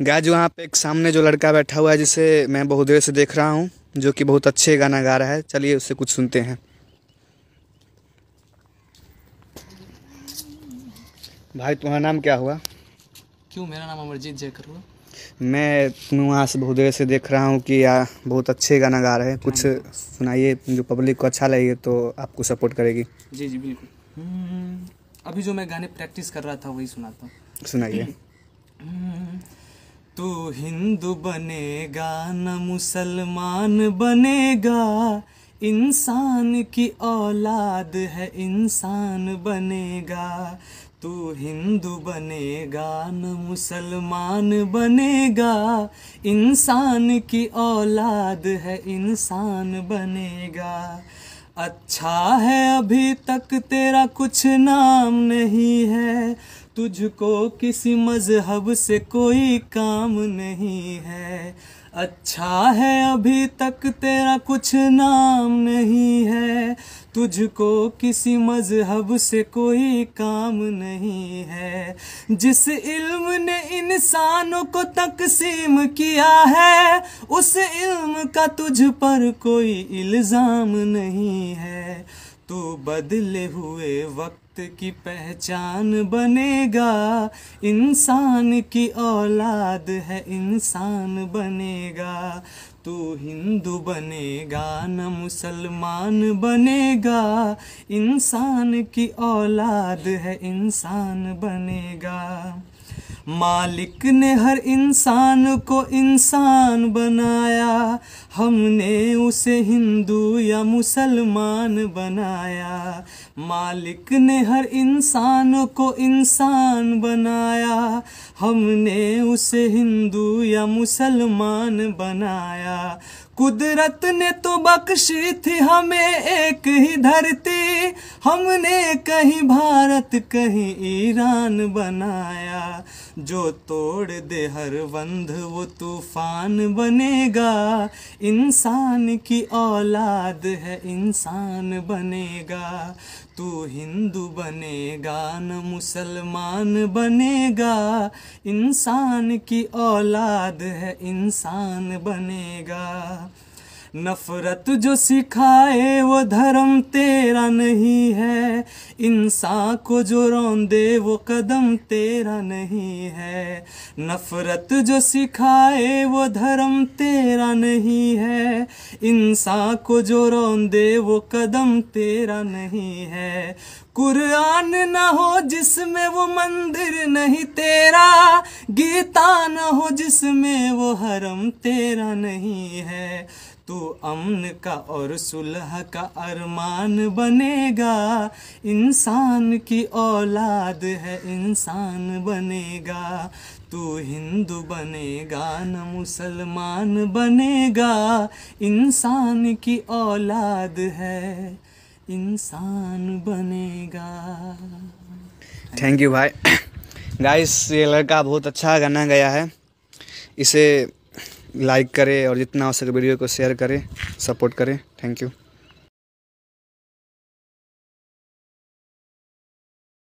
जो वहाँ पे एक सामने जो लड़का बैठा हुआ है जिसे मैं बहुत देर से देख रहा हूँ जो कि बहुत अच्छे गाना गा रहा है चलिए उससे कुछ सुनते हैं भाई तुम्हारा नाम क्या हुआ क्यों मेरा नाम अमरजीत जयकर हुआ मैं तुम्हें वहाँ से बहुत देर से देख रहा हूँ कि यार बहुत अच्छे गाना गा रहे हैं कुछ हाँ सुनाइए जो पब्लिक को अच्छा लगे तो आपको सपोर्ट करेगी जी जी बिल्कुल हम्म, अभी जो मैं गाने प्रैक्टिस कर रहा था वही सुनाता हूँ सुनाइए हम्म, तू हिंदू बनेगा न मुसलमान बनेगा इंसान की औलाद है इंसान बनेगा तू हिंदू बनेगा न मुसलमान बनेगा इंसान की औलाद है इंसान बनेगा अच्छा है अभी तक तेरा कुछ नाम नहीं है तुझको किसी मजहब से कोई काम नहीं है अच्छा है अभी तक तेरा कुछ नाम नहीं है तुझको किसी मजहब से कोई काम नहीं है जिस इल्म ने इंसानों को तकसीम किया है उस इल्म का तुझ पर कोई इल्ज़ाम नहीं है तू तो बदले हुए वक्त की पहचान बनेगा इंसान की औलाद है इंसान बनेगा तू हिंदू बनेगा न मुसलमान बनेगा इंसान की औलाद है इंसान बनेगा मालिक ने हर इंसान को इंसान बनाया हमने उसे हिंदू या मुसलमान बनाया मालिक ने हर इंसान को इंसान बनाया हमने उसे हिंदू या मुसलमान बनाया कुदरत ने तो बख्शी थी हमें एक ही धरती हमने कहीं भारत कहीं ईरान बनाया जो तोड़ दे हर बंध वो तूफान बनेगा इंसान की औलाद है इंसान बनेगा तू हिंदू बनेगा न मुसलमान बनेगा इंसान की औलाद है इंसान बनेगा नफरत जो सिखाए वो धर्म तेरा नहीं है इंसान को जो रौंदे वो कदम तेरा नहीं है नफरत जो सिखाए वो धर्म तेरा नहीं है इंसान को जो रौंदे वो कदम तेरा नहीं है कुरान न हो जिसमें वो मंदिर नहीं तेरा गीता न हो जिसमें वो हरम तेरा नहीं है तू तो अमन का और सुलह का अरमान बनेगा इंसान की औलाद है इंसान बनेगा तू हिंदू बनेगा न मुसलमान बनेगा इंसान की औलाद है इंसान बनेगा थैंक यू भाई गाइस ये लड़का बहुत अच्छा गाना गया है इसे लाइक करें और जितना हो सके वीडियो को शेयर करें सपोर्ट करें थैंक यू